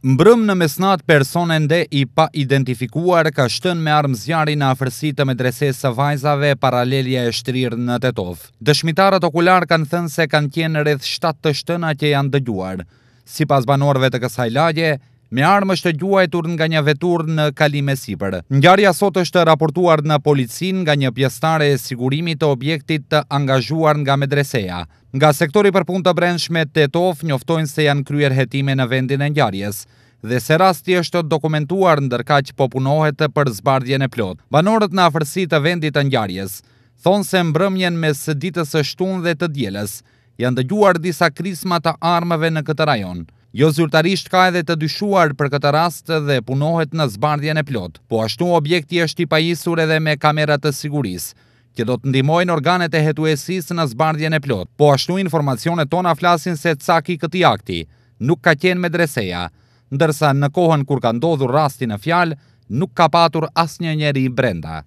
Mbrëm në mesnat personen dhe i pa identifikuar ka shtën me armë zjarin në afërsitë me dresesë vajzave paralelje e shtrirë në tetov. Dëshmitarët okular kanë thënë se kanë tjenë redhë 7 të shtëna që janë dëgjuar. Si pas banorve të kësaj lagje, me armë është tur nga një vetur në kalime sipër. Ngjarja sot është raportuar në policin nga një pjestare e sigurimit të objektit të angazhuar nga medreseja. Nga sektori për punë të brendshme të tof, njoftojnë se janë kryer hetime në vendin e ngjarjes dhe se rasti është dokumentuar ndërka që popunohet për zbardjen e plot. Banorët në afërsi të vendit të ngjarjes, thonë se mbrëmjen me së ditës e shtun dhe të djeles, janë dëgjuar disa krisma të armëve në këtë rajonë. Jo zyrtarisht ka edhe të dyshuar për këtë rast dhe punohet në zbardhjen e plot, po ashtu objekti është i pajisur edhe me kamerat të siguris, që do të ndimojnë organet e hetuesis në zbardhjen e plot, po ashtu informacionet tona flasin se caki këti akti nuk ka qenë me dreseja, ndërsa në kohën kur ka ndodhur rasti në fjalë, nuk ka patur asnjë njerëz brenda